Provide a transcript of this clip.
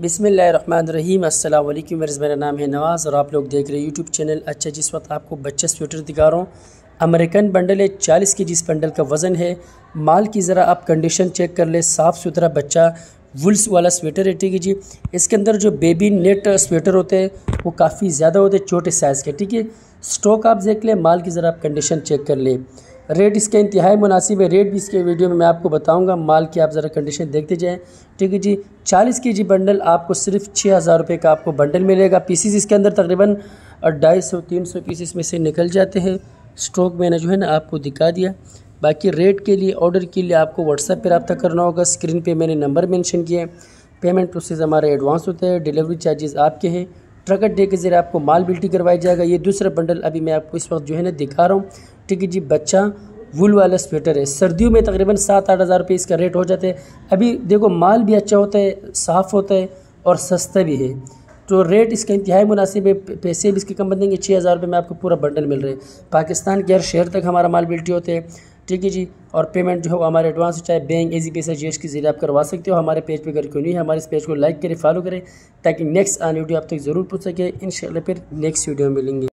बिसमीम अल्लाम मर्ज़ मेरा नाम है नवाज़ और आप लोग देख रहे हैं यूट्यूब चैनल अच्छा जिस वक्त आपको बच्चा स्वेटर दिखा रहा हूँ अमेरिकन बंडल है चालीस के जिस बंडल का वज़न है माल की ज़रा आप कंडीशन चेक कर ले साफ़ सुथरा बच्चा वुल्स वाला स्वेटर है ठीक है जी इसके अंदर जो बेबी नेट स्वेटर होते हैं वो काफ़ी ज़्यादा होते हैं छोटे साइज़ के ठीक है स्टॉक आप देख लें माल की ज़रा आप कंडीशन चेक कर लें रेट इसका इंतहाई मुनासिब है रेट भी इसके वीडियो में मैं आपको बताऊंगा माल की आप ज़रा कंडीशन देखते जाएँ ठीक है जी चालीस के जी बंडल आपको सिर्फ छः हज़ार रुपये का आपको बंडल मिलेगा पीसीस इसके अंदर तकरीबन ढाई सौ तीन सौ पीसीस में से निकल जाते हैं स्टॉक मैंने जो है ना आपको दिखा दिया बाकी रेट के लिए ऑर्डर के लिए आपको व्हाट्सएप पर रबा करना होगा स्क्रीन पर मैंने नंबर मैंशन किया है पेमेंट प्रोसेस हमारा एडवांस होता है डिलीवरी चार्जेस आपके हैं ट्रकट डे के ज़रिए आपको माल बिल्टी करवाया जाएगा ये दूसरा बंडल अभी मैं आपको इस वक्त जो है ना दिखा रहा हूँ ठीक है जी बच्चा वुल वाला स्वेटर है सर्दियों में तकरीबन सात आठ हज़ार रुपये इसका रेट हो जाते हैं अभी देखो माल भी अच्छा होता है साफ़ होता है और सस्ता भी है तो रेट इसका इंतहाई मुनासिब है पैसे भी इसके कम बनेंगे छः हज़ार रुपये में आपको पूरा बंडल मिल रहा है पाकिस्तान के हर शहर तक हमारा माल बिल्टी होते हैं ठीक है जी और पेमेंट जो है हमारे एडवांस चाहे bank A G P G S के जरिए आप करवा सकते हो हमारे पेज पर अगर क्यों नहीं है हमारे इस पेज को लाइक करें फॉलो करें ताकि नेक्स्ट आने वीडियो आप तक ज़रूर पूछ सके इन फिर नेक्स्ट वीडियो में मिलेंगे